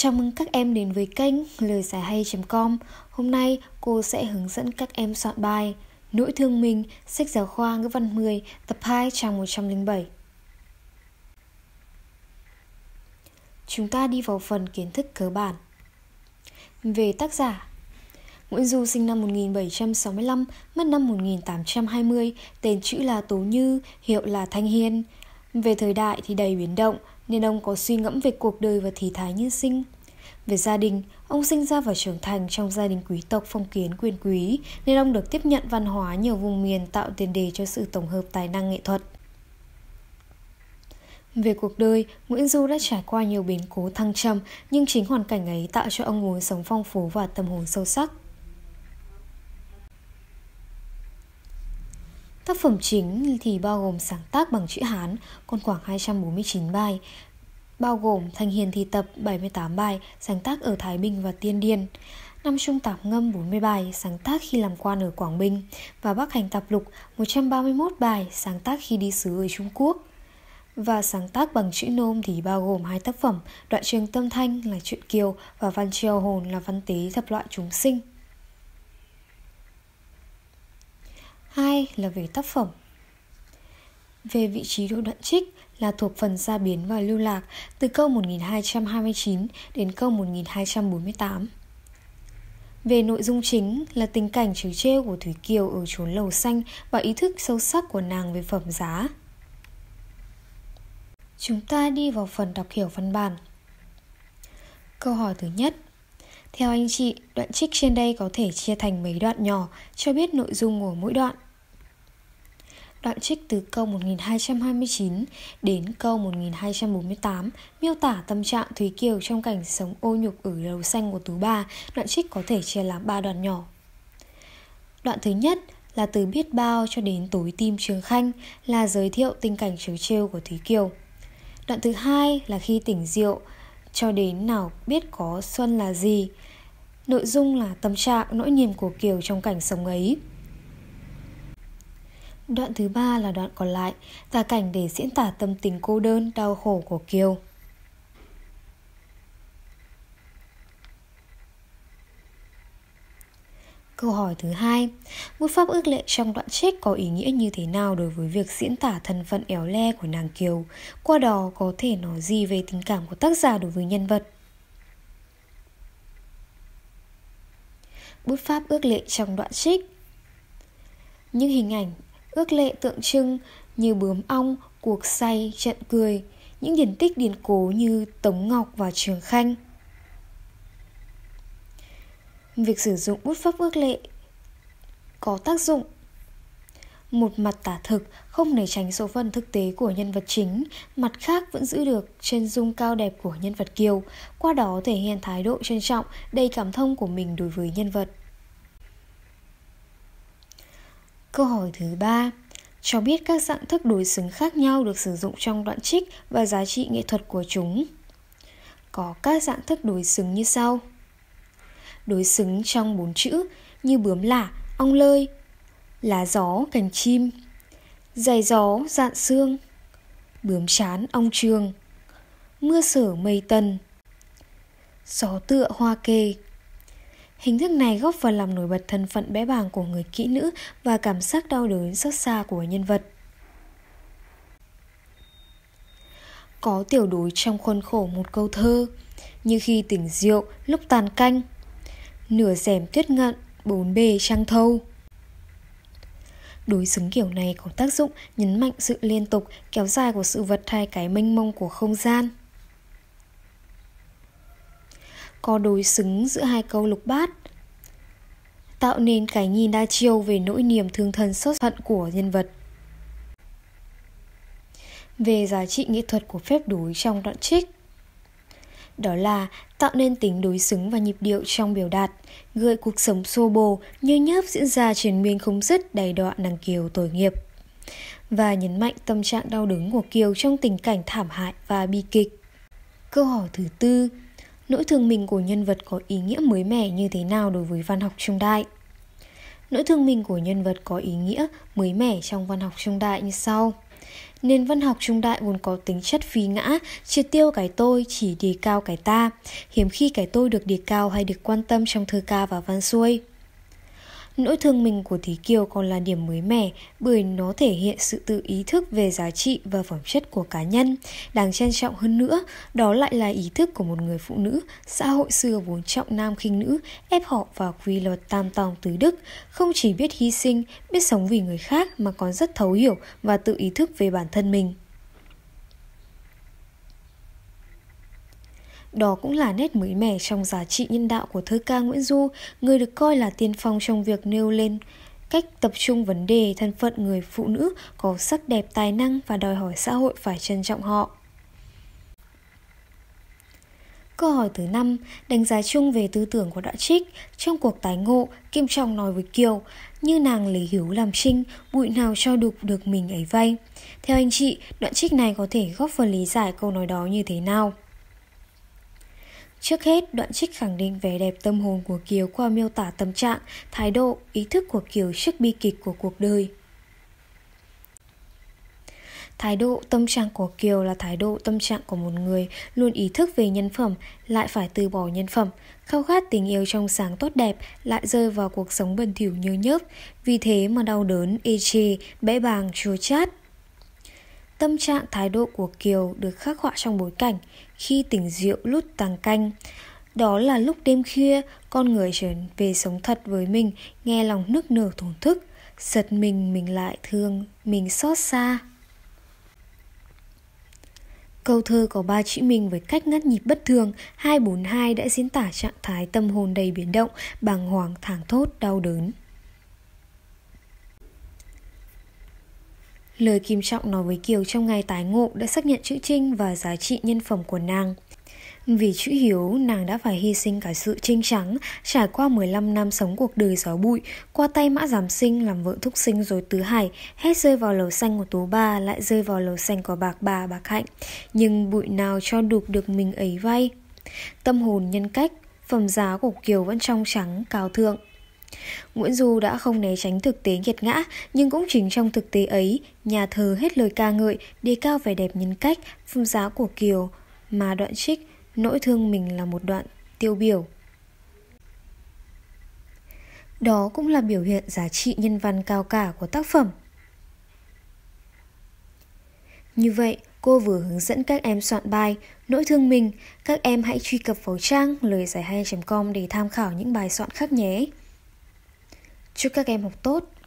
Chào mừng các em đến với kênh lời giải hay.com Hôm nay cô sẽ hướng dẫn các em soạn bài Nỗi thương mình, sách giáo khoa ngữ văn 10, tập 2 trang 107 Chúng ta đi vào phần kiến thức cơ bản Về tác giả Nguyễn Du sinh năm 1765, mất năm 1820, tên chữ là Tố Như, hiệu là Thanh Hiên. Về thời đại thì đầy biến động, nên ông có suy ngẫm về cuộc đời và thì thái như sinh. Về gia đình, ông sinh ra và trưởng thành trong gia đình quý tộc phong kiến quyền quý, nên ông được tiếp nhận văn hóa nhiều vùng miền tạo tiền đề cho sự tổng hợp tài năng nghệ thuật. Về cuộc đời, Nguyễn Du đã trải qua nhiều biến cố thăng trầm, nhưng chính hoàn cảnh ấy tạo cho ông lối sống phong phú và tâm hồn sâu sắc. Tác phẩm chính thì bao gồm sáng tác bằng chữ Hán, còn khoảng 249 bài, bao gồm Thành Hiền Thị Tập 78 bài sáng tác ở Thái Bình và Tiên Điền, Năm Trung Tạp Ngâm 40 bài sáng tác khi làm quan ở Quảng Bình và Bắc Hành Tạp Lục 131 bài sáng tác khi đi sứ ở Trung Quốc. Và sáng tác bằng chữ nôm thì bao gồm hai tác phẩm Đoạn trường Tâm Thanh là truyện Kiều và Văn Triều Hồn là văn tế thập loại chúng sinh. Hai là về tác phẩm về vị trí đô đoạn trích là thuộc phần gia biến và lưu lạc từ câu 1229 đến câu 1248. Về nội dung chính là tình cảnh trừ trêu của Thủy Kiều ở chốn lầu xanh và ý thức sâu sắc của nàng về phẩm giá. Chúng ta đi vào phần đọc hiểu văn bản. Câu hỏi thứ nhất Theo anh chị, đoạn trích trên đây có thể chia thành mấy đoạn nhỏ cho biết nội dung của mỗi đoạn đoạn trích từ câu 1229 đến câu 1248 miêu tả tâm trạng Thúy Kiều trong cảnh sống ô nhục ở đầu xanh của Tú Bà, đoạn trích có thể chia làm ba đoạn nhỏ. Đoạn thứ nhất là từ biết bao cho đến tối tim trường khanh là giới thiệu tình cảnh trớ trêu của Thúy Kiều. Đoạn thứ hai là khi tỉnh rượu cho đến nào biết có xuân là gì. Nội dung là tâm trạng nỗi niềm của Kiều trong cảnh sống ấy. Đoạn thứ ba là đoạn còn lại, tả cảnh để diễn tả tâm tình cô đơn, đau khổ của Kiều. Câu hỏi thứ hai, bút pháp ước lệ trong đoạn trích có ý nghĩa như thế nào đối với việc diễn tả thân phận éo le của nàng Kiều? Qua đó có thể nói gì về tình cảm của tác giả đối với nhân vật? Bút pháp ước lệ trong đoạn trích Những hình ảnh ước lệ tượng trưng như bướm ong, cuộc say, trận cười, những điển tích điển cố như Tống Ngọc và Trường Khanh. Việc sử dụng bút pháp ước lệ có tác dụng một mặt tả thực không né tránh số phận thực tế của nhân vật chính mặt khác vẫn giữ được chân dung cao đẹp của nhân vật kiều qua đó thể hiện thái độ trân trọng đầy cảm thông của mình đối với nhân vật Câu hỏi thứ ba cho biết các dạng thức đối xứng khác nhau được sử dụng trong đoạn trích và giá trị nghệ thuật của chúng. Có các dạng thức đối xứng như sau. Đối xứng trong bốn chữ như bướm lả, ong lơi, lá gió, cành chim, dày gió, dạn xương, bướm chán, ong trường, mưa sở mây tần, gió tựa hoa kê, Hình thức này góp phần làm nổi bật thân phận bé bàng của người kỹ nữ và cảm giác đau đớn xót xa của nhân vật. Có tiểu đối trong khuôn khổ một câu thơ Như khi tỉnh rượu, lúc tàn canh Nửa rèm tuyết ngận, bốn bề trăng thâu Đối xứng kiểu này có tác dụng nhấn mạnh sự liên tục kéo dài của sự vật thay cái mênh mông của không gian có đối xứng giữa hai câu lục bát tạo nên cái nhìn đa chiều về nỗi niềm thương thân sốt phận của nhân vật về giá trị nghệ thuật của phép đối trong đoạn trích đó là tạo nên tính đối xứng và nhịp điệu trong biểu đạt gợi cuộc sống xô bồ như nhớp diễn ra trên miên không dứt đầy đoạn nàng kiều tội nghiệp và nhấn mạnh tâm trạng đau đớn của kiều trong tình cảnh thảm hại và bi kịch câu hỏi thứ tư nỗi thương mình của nhân vật có ý nghĩa mới mẻ như thế nào đối với văn học trung đại. Nỗi thương mình của nhân vật có ý nghĩa mới mẻ trong văn học trung đại như sau. Nền văn học trung đại vốn có tính chất phi ngã, triệt tiêu cái tôi, chỉ đề cao cái ta, hiếm khi cái tôi được đề cao hay được quan tâm trong thơ ca và văn xuôi. Nỗi thương mình của Thí Kiều còn là điểm mới mẻ bởi nó thể hiện sự tự ý thức về giá trị và phẩm chất của cá nhân. Đáng trân trọng hơn nữa, đó lại là ý thức của một người phụ nữ. Xã hội xưa vốn trọng nam khinh nữ, ép họ vào quy luật tam tòng tứ đức, không chỉ biết hy sinh, biết sống vì người khác mà còn rất thấu hiểu và tự ý thức về bản thân mình. Đó cũng là nét mới mẻ trong giá trị nhân đạo của thơ ca Nguyễn Du, người được coi là tiên phong trong việc nêu lên cách tập trung vấn đề thân phận người phụ nữ có sắc đẹp tài năng và đòi hỏi xã hội phải trân trọng họ. Câu hỏi thứ năm đánh giá chung về tư tưởng của đạo trích. Trong cuộc tái ngộ, Kim Trọng nói với Kiều, như nàng lấy hiếu làm trinh, bụi nào cho đục được mình ấy vay. Theo anh chị, đoạn trích này có thể góp phần lý giải câu nói đó như thế nào? Trước hết, đoạn trích khẳng định vẻ đẹp tâm hồn của Kiều qua miêu tả tâm trạng, thái độ, ý thức của Kiều trước bi kịch của cuộc đời. Thái độ tâm trạng của Kiều là thái độ tâm trạng của một người luôn ý thức về nhân phẩm, lại phải từ bỏ nhân phẩm, khao khát tình yêu trong sáng tốt đẹp, lại rơi vào cuộc sống bần thỉu như nhớp, vì thế mà đau đớn, ê chê, bẽ bàng, chua chát. Tâm trạng thái độ của Kiều được khắc họa trong bối cảnh khi tỉnh rượu lút tàng canh. Đó là lúc đêm khuya, con người trở về sống thật với mình, nghe lòng nức nở thổn thức, giật mình mình lại thương, mình xót xa. Câu thơ có ba chữ mình với cách ngắt nhịp bất thường 242 đã diễn tả trạng thái tâm hồn đầy biến động, bàng hoàng, thảng thốt, đau đớn. Lời Kim Trọng nói với Kiều trong ngày tái ngộ đã xác nhận chữ trinh và giá trị nhân phẩm của nàng. Vì chữ hiếu, nàng đã phải hy sinh cả sự trinh trắng, trải qua 15 năm sống cuộc đời gió bụi, qua tay mã giám sinh làm vợ thúc sinh rồi tứ hải, hết rơi vào lầu xanh của tú bà, lại rơi vào lầu xanh của bạc bà, bạc hạnh. Nhưng bụi nào cho đục được mình ấy vay. Tâm hồn nhân cách, phẩm giá của Kiều vẫn trong trắng, cao thượng. Nguyễn Du đã không né tránh thực tế nghiệt ngã, nhưng cũng chính trong thực tế ấy, nhà thờ hết lời ca ngợi, đề cao vẻ đẹp nhân cách, phong giá của Kiều, mà đoạn trích Nỗi thương mình là một đoạn tiêu biểu. Đó cũng là biểu hiện giá trị nhân văn cao cả của tác phẩm. Như vậy, cô vừa hướng dẫn các em soạn bài Nỗi thương mình, các em hãy truy cập vào trang lời giải hay.com để tham khảo những bài soạn khác nhé. Chúc các em học tốt